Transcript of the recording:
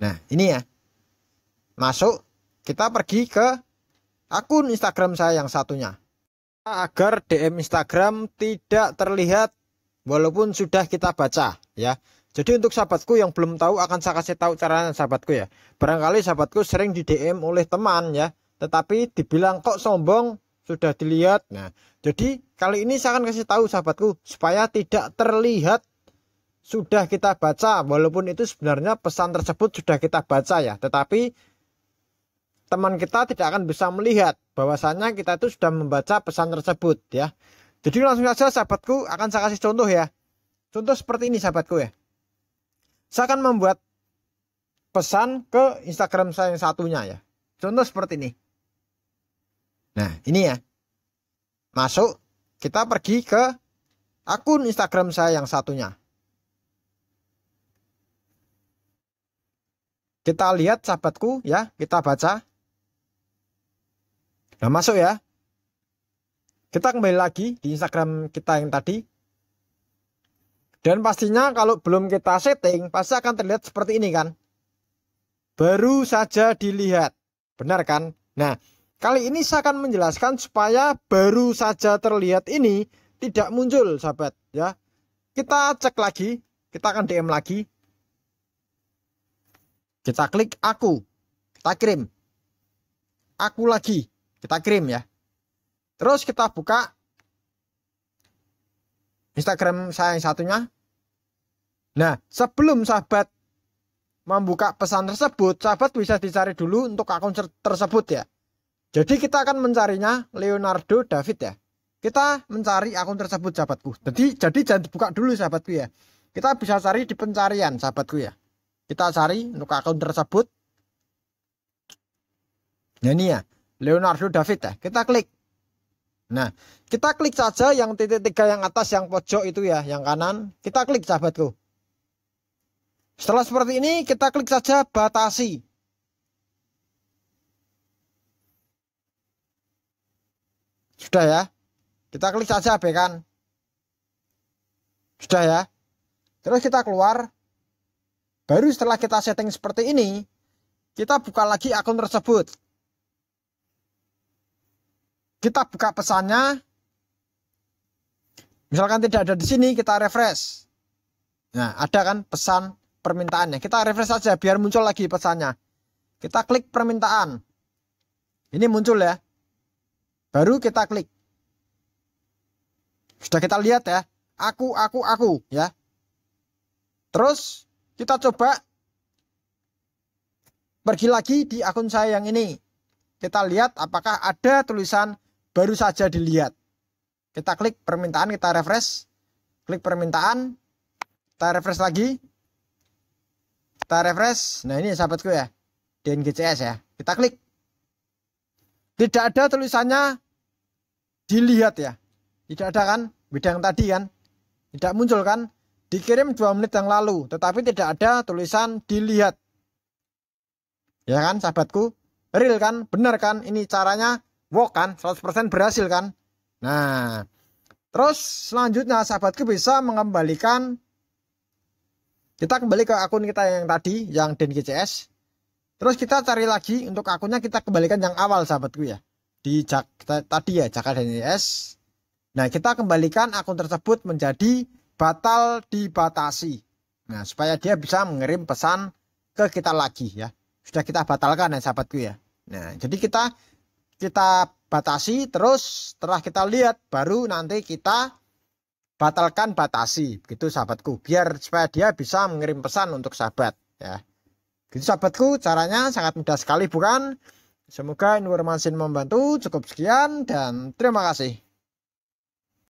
Nah, ini ya. Masuk, kita pergi ke akun Instagram saya yang satunya. Agar DM Instagram tidak terlihat walaupun sudah kita baca ya. Jadi untuk sahabatku yang belum tahu akan saya kasih tahu caranya sahabatku ya. Barangkali sahabatku sering di DM oleh teman ya. Tetapi dibilang kok sombong sudah dilihat. Nah, jadi kali ini saya akan kasih tahu sahabatku supaya tidak terlihat sudah kita baca walaupun itu sebenarnya pesan tersebut sudah kita baca ya tetapi teman kita tidak akan bisa melihat bahwasanya kita itu sudah membaca pesan tersebut ya jadi langsung saja sahabatku akan saya kasih contoh ya contoh seperti ini sahabatku ya saya akan membuat pesan ke Instagram saya yang satunya ya contoh seperti ini nah ini ya masuk kita pergi ke akun Instagram saya yang satunya Kita lihat sahabatku ya, kita baca. Nah, masuk ya. Kita kembali lagi di Instagram kita yang tadi. Dan pastinya kalau belum kita setting, pasti akan terlihat seperti ini kan. Baru saja dilihat. Benar kan? Nah, kali ini saya akan menjelaskan supaya baru saja terlihat ini tidak muncul, sahabat. Ya, kita cek lagi, kita akan DM lagi. Kita klik aku. Kita kirim. Aku lagi. Kita kirim ya. Terus kita buka Instagram saya yang satunya. Nah, sebelum sahabat membuka pesan tersebut, sahabat bisa dicari dulu untuk akun tersebut ya. Jadi kita akan mencarinya Leonardo David ya. Kita mencari akun tersebut sahabatku. Jadi jadi jangan dibuka dulu sahabatku ya. Kita bisa cari di pencarian sahabatku ya kita cari untuk akun tersebut nah ini ya Leonardo David ya kita klik nah kita klik saja yang titik tiga yang atas yang pojok itu ya yang kanan kita klik sahabatku setelah seperti ini kita klik saja batasi sudah ya kita klik saja abaikan sudah ya terus kita keluar Baru setelah kita setting seperti ini, kita buka lagi akun tersebut. Kita buka pesannya. Misalkan tidak ada di sini, kita refresh. Nah, ada kan pesan permintaannya. Kita refresh saja biar muncul lagi pesannya. Kita klik permintaan. Ini muncul ya. Baru kita klik. Sudah kita lihat ya. Aku, aku, aku ya. Terus kita coba pergi lagi di akun saya yang ini. Kita lihat apakah ada tulisan baru saja dilihat. Kita klik permintaan, kita refresh. Klik permintaan. Kita refresh lagi. Kita refresh. Nah ini sahabatku ya. DNGCS ya. Kita klik. Tidak ada tulisannya dilihat ya. Tidak ada kan? Bidang tadi kan? Tidak muncul kan? dikirim dua menit yang lalu, tetapi tidak ada tulisan dilihat. Ya kan, sahabatku? Real kan? Benar kan? Ini caranya work kan? 100% berhasil kan? Nah, terus selanjutnya sahabatku bisa mengembalikan kita kembali ke akun kita yang tadi, yang DenGCS. Terus kita cari lagi untuk akunnya kita kembalikan yang awal sahabatku ya. Di Jak tadi ya, Jakarta DenGCS. Nah, kita kembalikan akun tersebut menjadi batal dibatasi. Nah, supaya dia bisa mengirim pesan ke kita lagi ya. Sudah kita batalkan ya sahabatku ya. Nah, jadi kita kita batasi terus setelah kita lihat baru nanti kita batalkan batasi gitu sahabatku biar supaya dia bisa mengirim pesan untuk sahabat ya. Gitu sahabatku caranya sangat mudah sekali bukan? Semoga informasi membantu. Cukup sekian dan terima kasih.